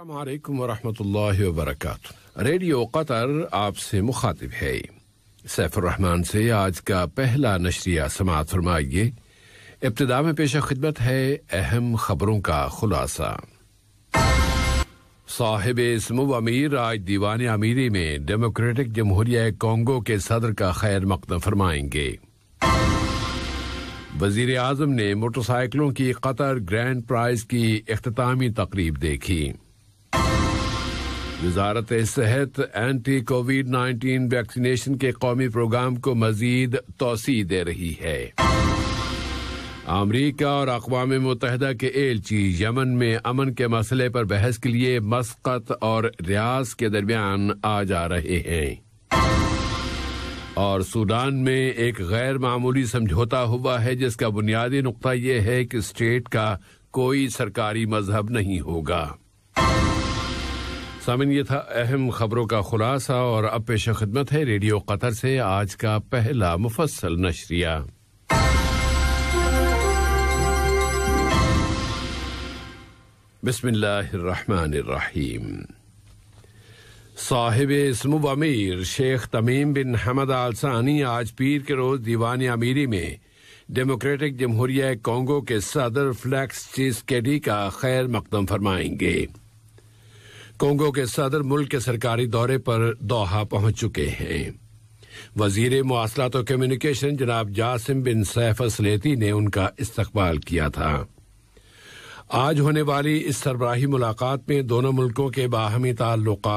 अल्लाम वरहमल वरक रेडियो कतर आपसे मुखातिब है सैफुररहमान से आज का पहला नशरिया समात फरमाइए इब्तदा में पेशा खिदमत है अहम खबरों का खुलासा साहिब इसम अमीर आज दीवान अमीरी में डेमोक्रेटिक जमहूरिया कॉन्गो के सदर का खैर मकदम फरमाएंगे वजीर अजम ने मोटरसाइकिलों की कतर ग्रैंड प्राइज की अख्तामी तकरीब देखी वजारत सेहत एंटी कोविड 19 वैक्सीनेशन के कौमी प्रोग्राम को मजीद तोसी दे रही है अमरीका और अकवा मुतहदा के एलची यमन में अमन के मसले पर बहस के लिए मस्कत और रियाज के दरमियान आ जा रहे हैं और सूडान में एक गैर मामूली समझौता हुआ है जिसका बुनियादी नुकता यह है कि स्टेट का कोई सरकारी मजहब नहीं होगा सामिन ये था अहम खबरों का खुलासा और अब पेश खिदमत है रेडियो कतर से आज का पहला मुफसल नशरिया बिस्मिल्लाहिर्रहमानिर्रहीम साहिब इसमुब अमीर शेख तमीम बिन हमद आलसानी आज पीर के रोज दीवान अमीरी में डेमोक्रेटिक जमहूरिया कोंगो के सदर फ्लैक्स चीज कैडी का खैर मकदम फरमाएंगे कोंगो के सदर मुल्क के सरकारी दौरे पर दोहा पहुंच चुके हैं वजीर मवासलात और कम्युनिकेशन जनाब जासिम बिन सैफ असलेती ने उनका इस्तकबाल किया था आज होने वाली इस सरबराही मुलाकात में दोनों मुल्कों के बाहमी ताल्लुक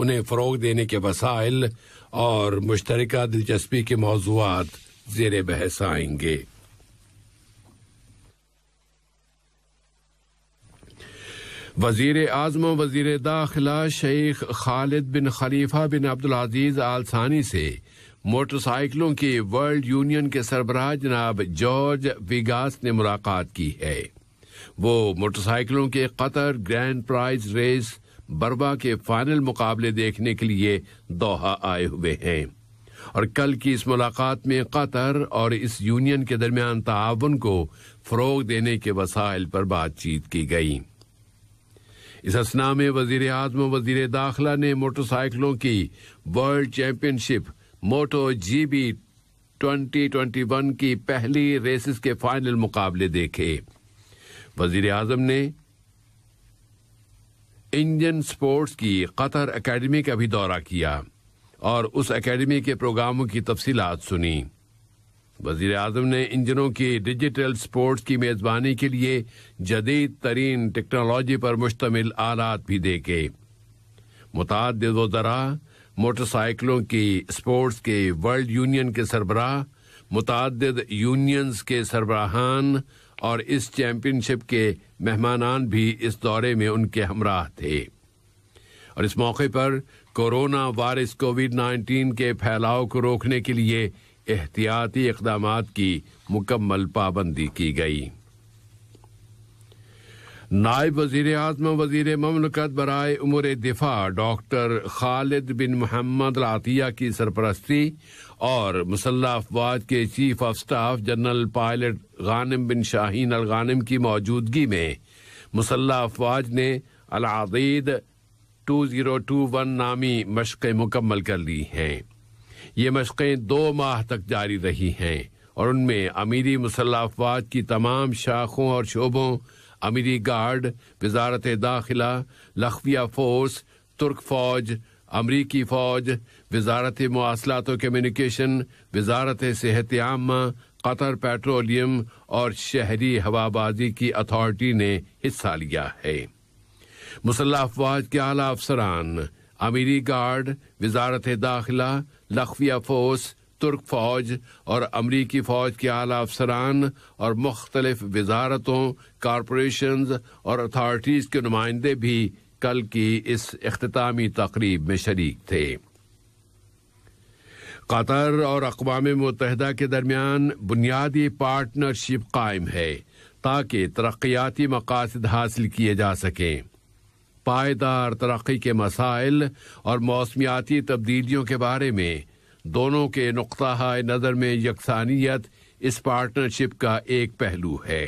उन्हें फ़रोग देने के वसाइल और मुश्तरक दिलचस्पी के मौजूद जेर बहस आएंगे वजीर आजम वजीर दाखिला शेख खालिद बिन खलीफा बिन अब्दुल आल आलसानी से मोटरसाइकिलों के वर्ल्ड यूनियन के सरबराह जनाब जॉर्ज विगास ने मुलाकात की है वो मोटरसाइकिलों के कतर ग्रैंड प्राइज रेस बर्बा के फाइनल मुकाबले देखने के लिए दोहा आए हुए हैं और कल की इस मुलाकात में कतर और इस यूनियन के दरमियान ताउन को फरोग देने के वसाइल पर बातचीत की गई इस असना में वजीर आजम वजीर दाखिला ने मोटरसाइकिलों की world championship MotoGP twenty twenty one की पहली रेसिस के फाइनल मुकाबले देखे वजीर अजम ने इंडियन स्पोर्ट्स की कतर अकेडमी का भी दौरा किया और उस अकेडमी के प्रोग्रामों की तफसीलात सुनी वजीर अजम ने इंजनों की डिजिटल स्पोर्ट्स की मेज़बानी के लिए जदीद तरीन टेक्नोलॉजी पर मुश्तमिल आलात भी देखे मुतद वजरा मोटरसाइकिलों की स्पोर्ट्स के वर्ल्ड यूनियन के सरबराह मुतद यूनियंस के सरबराहान और इस चैम्पियनशिप के मेहमानान भी इस दौरे में उनके हमराह थे और इस मौके पर कोरोना वायरस कोविड नाइन्टीन के फैलाव को रोकने के लिए एहतियाती इकदाम की मुकम्मल पाबंदी की गई नायब वजीर अजम वजीर ममलकत बरए उमर दिफा doctor Khalid bin Mohammed Al Attiyah की सरपरस्ती और मुसल्ला अफवाज के chief of staff general pilot Ghanim bin Shaheen Al Ghanim की मौजूदगी में मुसल्ला अफवाज ने अलादीद वन नामी मशक़ मुकम्मल कर ली हैं ये मशक़ें दो माह तक जारी रही हैं और उनमें अमीरी अफवाज की तमाम शाखों और शोबों अमीरी गार्ड वजारत दाखिला लखविया फोर्स तुर्क फौज अमरीकी फ़ौज वजारत मवासलात कम्युनिकेशन वजारत सेहत आमा कतर पेट्रोलियम और शहरी हवाबाजी की अथॉरिटी ने हिस्सा लिया है मुसल्ह अफवाज के आला अफसरान अमीरी गार्ड वजारत दाखिला लखविया फोर्स तुर्क फौज और अमरीकी फौज के आला अफसरान और मुख्तलिफ वजारतों कॉरपोरेशन और अथॉरटीज के नुमाइंदे भी कल की इस अख्तामी तकरीब में शरीक थे कतर और अकवा मुतहदा के दरमियान बुनियादी पार्टनरशिप कायम है ताकि तरक्याती मकासद हासिल किए जा सकें पायदार तरक्की के मसाइल और मौसमियाती तब्दीलियों के बारे में दोनों के नुक़ नज़र में यकसानियत इस पार्टनरशिप का एक पहलू है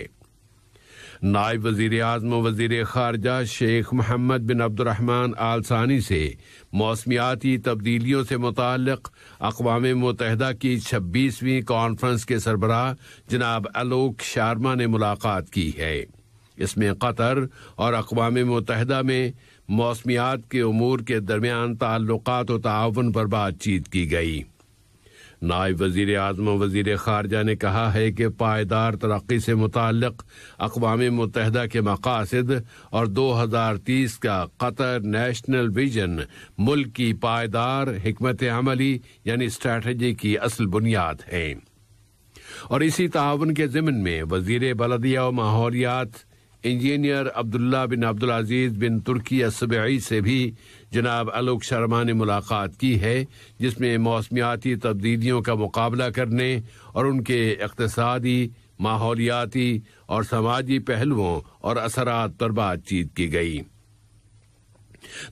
नायब वजीर अजम वजीर खारजा शेख मोहम्मद बिन अब्दुलरहमान आलसानी से मौसमियाती तब्दीलियों से मुतल अकवा मुतहदा की छब्बीसवीं कॉन्फ्रेंस के सरबराह जनाब आलोक शारमा ने मुलाकात की है इसमें कतर और अकवाम मुतहदा में मौसमियात के अमूर के दरमियान ताल्लुक व ताउन पर बातचीत की गई नायब वजीर अजम वजीर खारजा ने कहा है कि पायदार तरक्की से मुतल अकवा मुतहदा के मकासद और दो हज़ार तीस का कतर नेशनल विजन मुल्क की पायदार हमत अमली यानी स्ट्रेटजी की असल बुनियाद है और इसी ताउन के जमन में वजीर बलदिया व माहौलियात engineer Abdullah bin Abdul Aziz bin Turki Alsubaie से भी जनाब आलोक शर्मा ने मुलाकात की है जिसमें मौसमियाती तब्दीलियों का मुकाबला करने और उनके इकतदी माहौलियाती और समाजी पहलुओं और असरात पर बातचीत की गई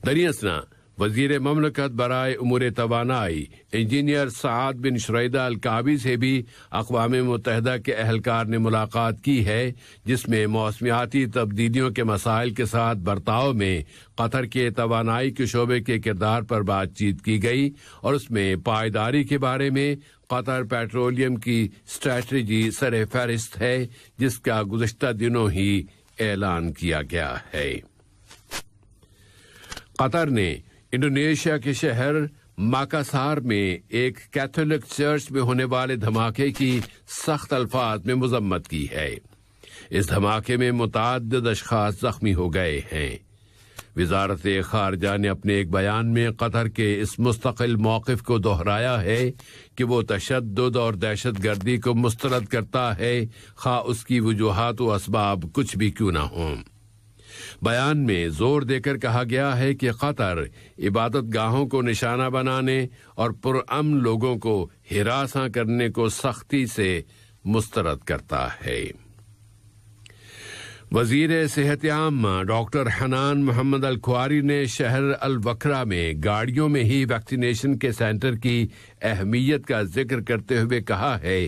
दरियसना वजीर ममलकत बरए उमूर तोानाई इंजीनियर सद बिन शुरैदा अलकावी से भी अकवा मुतहदा के अहलकार ने मुलाकात की है जिसमें मौसमियाती तब्दीलियों के मसाइल के साथ बर्ताव में कतर के तोानाई के शोबे के किरदार पर बातचीत की गई और उसमें पायदारी के बारे में कतर पेट्रोलियम की स्ट्रेटजी सर फहरिस्त है जिसका गुजशत दिनों ही ऐलान किया गया है कतर ने इंडोनेशिया के शहर माकासार में एक कैथोलिक चर्च में होने वाले धमाके की सख्त अल्फाज में मजम्मत की है इस धमाके में मुतद अशखास जख्मी हो गए हैं वजारत खारजा ने अपने एक बयान में कतर के इस मुस्तकिल मौकफ को दोहराया है कि वो तशद और दहशत गर्दी को मुस्तरद करता है खा उसकी वजूहत व इसबाब कुछ भी क्यों ना हों बयान में जोर देकर कहा गया है कि कतर इबादत गाहों को निशाना बनाने और पुरम लोगों को हिरासा करने को सख्ती से मुस्तरद करता है वजीर सेहत आम डॉक्टर हनान मोहम्मद अलखुआरी ने शहर अलवखरा में गाड़ियों में ही वैक्सीनेशन के सेंटर की अहमियत का जिक्र करते हुए कहा है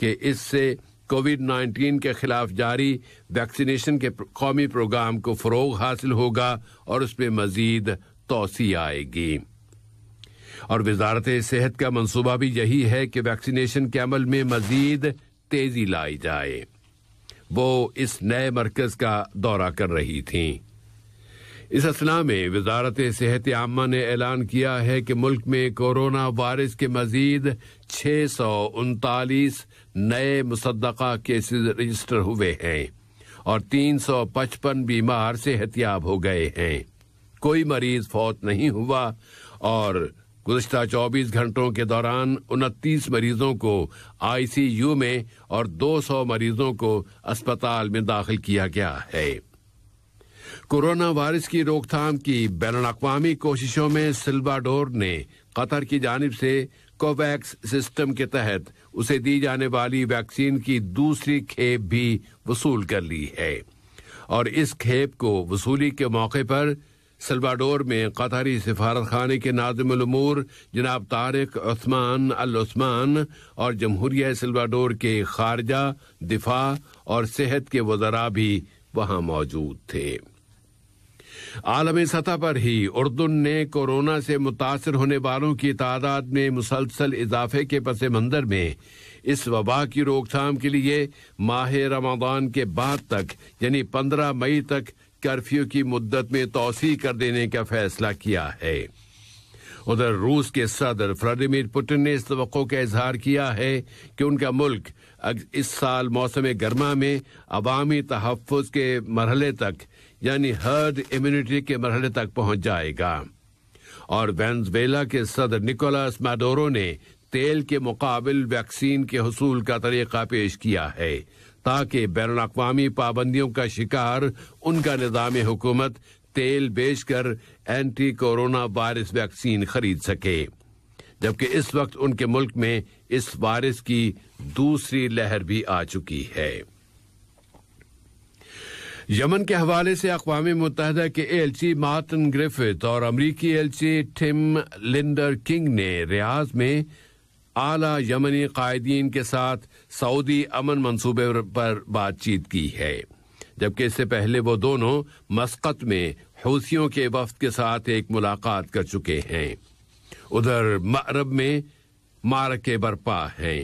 कि इससे कोविड 19 के खिलाफ जारी वैक्सीनेशन के कौमी प्रोग्राम को फ़रोग हासिल होगा और उसमें मजीद तोसी आएगी और वजारत सेहत का मनसूबा भी यही है कि वैक्सीनेशन के अमल में मजीद तेज़ी लाई जाए वो इस नए मरकज़ का दौरा कर रही थी इस असना में वजारत सेहत आमा ने ऐलान किया है कि मुल्क में कोरोना वायरस के मजीद छः सौ उनतालीस नए मुसदा केसेज रजिस्टर हुए हैं और तीन सौ पचपन बीमार सेहतियाब हो गए हैं कोई मरीज फौत नहीं हुआ और गुजशत 24 घंटों के दौरान उनतीस मरीजों को आईसीयू में और 200 मरीजों को अस्पताल में दाखिल किया गया है कोरोना वायरस की रोकथाम की बैन अवी कोशिशों में सिल्वाडोर ने कतर की जानब से कोवैक्स सिस्टम के तहत उसे दी जाने वाली वैक्सीन की दूसरी खेप भी वसूल कर ली है और इस खेप को वसूली के मौके पर सिल्वाडोर में कतारी सिफारत खाने के नाजमूर जनाब तारक उस्मान अल उस्मान और जमहूरिया सलवाडोर के खारजा दिफा और सेहत के वजरा भी वहां मौजूद थे आलमी सतह पर ही उर्दन ने कोरोना से मुतासर होने वालों की तादाद में मुसलसल इजाफे के पस मंज़र में इस वबा की रोकथाम के लिए माह रमादान के बाद तक यानी पंद्रह मई तक कर्फ्यू की मुद्दत में तोसी कर देने का फैसला किया है उधर रूस के सदर व्लादिमिर पुतिन ने इस तो का इजहार किया है कि उनका मुल्क इस साल मौसम गर्मा में अवामी तहफ़ के मरहले तक यानी हर्ड इम्यूनिटी के मरहले तक पहुंच जाएगा और वेंजवेला के सदर निकोलस मैडोरो ने तेल के मुकाबल वैक्सीन के हसूल का तरीका पेश किया है ताकि बैन अवी पाबंदियों का शिकार उनका निज़ाम हुकूमत तेल बेच कर एंटी कोरोना वायरस वैक्सीन खरीद सके जबकि इस वक्त उनके मुल्क में इस वायरस की दूसरी लहर भी आ चुकी है यमन के हवाले से अकवा मुतहदा के एलची मार्टिन ग्रिफिथ और अमरीकी एलची टिम लिंडर किंग ने रियाज में आला यमनी कायदीन के साथ सऊदी अमन मंसूबे पर बातचीत की है जबकि इससे पहले वो दोनों मस्कत में हौसियों के वफद के साथ एक मुलाकात कर चुके हैं उधर मरब में मारके बरपा हैं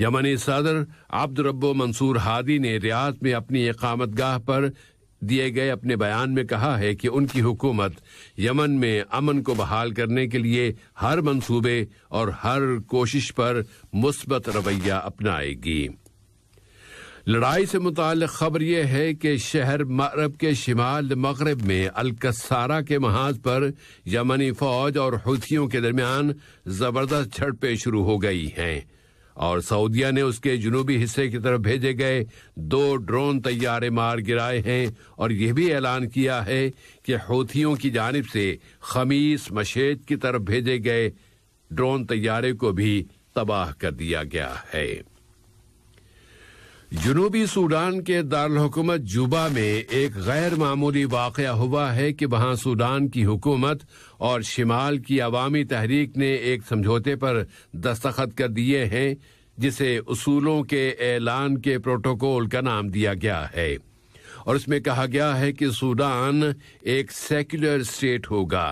यमनी सदर अब्दुरब्बो मंसूर हादी ने रियात में अपनी इकामत गाह पर दिए गए अपने बयान में कहा है कि उनकी हुकूमत यमन में अमन को बहाल करने के लिए हर मंसूबे और हर कोशिश पर मुस्बत रवैया अपनाएगी लड़ाई से मुतल खबर यह है कि शहर मरब के शिमाल मगरब में अलकसारा के महाज पर यमनी फौज और हौथियों के दरमियान जबरदस्त झड़पें शुरू हो गई हैं और सऊदिया ने उसके जनूबी हिस्से की तरफ भेजे गए दो ड्रोन तैयारे मार गिराए हैं और यह भी ऐलान किया है कि हौथियों की जानब से खमीस मशेद की तरफ भेजे गए ड्रोन तैयारे को भी तबाह कर दिया गया है जनूबी सूडान के दारकूमत जुबा में एक गैर मामूली वाक़ हुआ है कि वहां सूडान की हुकूमत और शिमाल की अवामी तहरीक ने एक समझौते पर दस्तखत कर दिए हैं जिसे असूलों के ऐलान के प्रोटोकॉल का नाम दिया गया है और इसमें कहा गया है कि सूडान एक सेक्युलर स्टेट होगा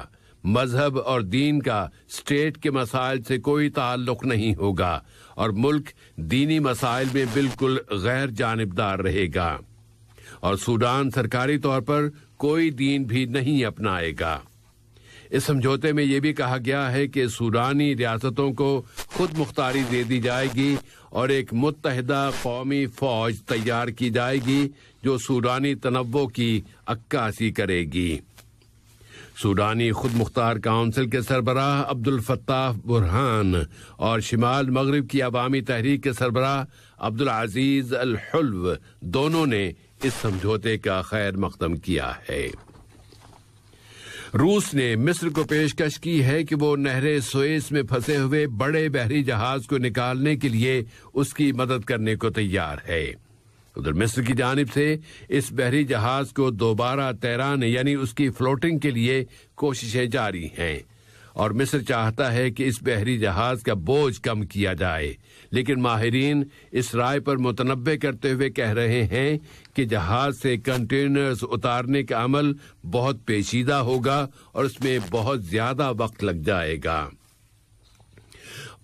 मजहब और दीन का स्टेट के मसाइल से कोई ताल्लुक नहीं होगा और मुल्क दीनी मसाइल में बिल्कुल गैर जानबदार रहेगा और सूडान सरकारी तौर पर कोई दीन भी नहीं अपनाएगा इस समझौते में यह भी कहा गया है कि सूडानी रियासतों को खुद मुख्तारी दे दी जाएगी और एक मुतहदा कौमी फौज तैयार की जाएगी जो सूडानी तनवों की अक्कासी करेगी सूडानी खुद मुख्तार काउंसिल के सरबराह अब्दुल अब्दुलफत्ताह बुरहान और शिमाल मगरब की अवामी तहरीक के सरबराह अब्दुल अल हल्व दोनों ने इस समझौते का खैर मकदम किया है रूस ने मिस्र को पेशकश की है कि वो नहर सोएस में फंसे हुए बड़े बहरी जहाज को निकालने के लिए उसकी मदद करने को तैयार है उधर मिस्र की जानब से इस बहरी जहाज को दोबारा तैराने यानी उसकी फ्लोटिंग के लिए कोशिशें जारी हैं और मिस्र चाहता है कि इस बहरी जहाज का बोझ कम किया जाए लेकिन माहरीन इस राय पर मुतनबे करते हुए कह रहे हैं कि जहाज से कंटेनर्स उतारने का अमल बहुत पेचीदा होगा और उसमें बहुत ज्यादा वक्त लग जाएगा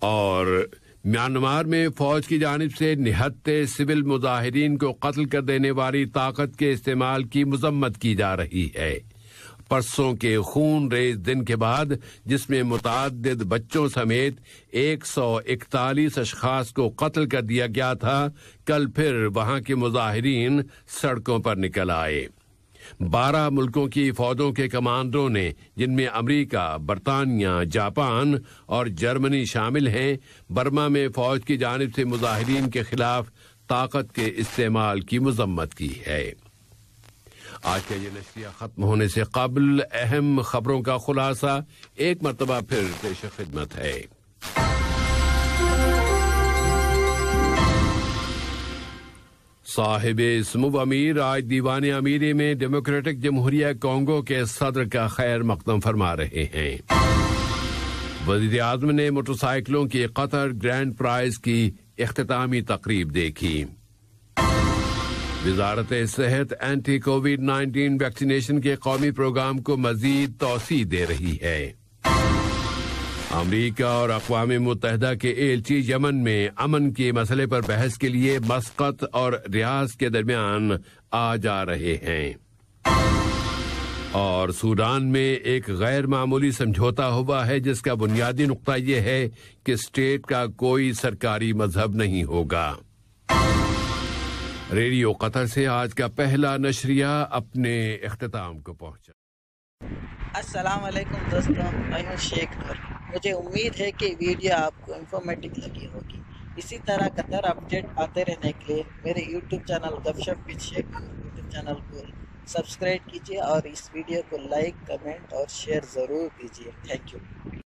और म्यांमार में फौज की जानब से निहत्ते सिविल मुजाहरीन को कत्ल कर देने वाली ताकत के इस्तेमाल की मजम्मत की जा रही है परसों के खून रेज दिन के बाद जिसमें मुतद बच्चों समेत एक सौ इकतालीस अशखास को कत्ल कर दिया गया था कल फिर वहां के मुजाहरीन सड़कों पर निकल आए बारह मुल्कों की फौजों के कमांडरों ने जिनमें अमरीका बरतानिया जापान और जर्मनी शामिल हैं बर्मा में फौज की जानब से मुजाहरीन के खिलाफ ताकत के इस्तेमाल की मजम्मत की है आज का ये नशरिया खत्म होने से कबल अहम खबरों का खुलासा एक मरतबा फिर पेश खिदमत है साहिब इसमुब अमीर आज दीवान अमीरी में डेमोक्रेटिक जमहूरिया कांगो के सदर का खैर मकदम फरमा रहे हैं वजीर आजम ने मोटरसाइकिलों की कतर ग्रैंड प्राइज की अख्तामी तकरीब देखी वजारत सेहत एंटी कोविड नाइन्टीन वैक्सीनेशन के कौमी प्रोग्राम को मजीद तोसी दे रही है अमरीका और अकवा मुतहदा के एलची यमन में अमन के मसले पर बहस के लिए मस्कत और रियाज के दरमियान आ जा रहे हैं और सूडान में एक गैर मामूली समझौता हुआ है जिसका बुनियादी नुकता यह है कि स्टेट का कोई सरकारी मजहब नहीं होगा रेडियो कतर से आज का पहला नशरिया अपने अख्ताम को पहुंचा असलम दोस्तों मैं हूँ शेख नूर मुझे उम्मीद है कि वीडियो आपको इन्फॉर्मेटिव लगी होगी इसी तरह कतर अपडेट आते रहने के लिए मेरे YouTube channel Gupshup with Sheikh YouTube channel को सब्सक्राइब कीजिए और इस वीडियो को लाइक कमेंट और शेयर ज़रूर कीजिए थैंक यू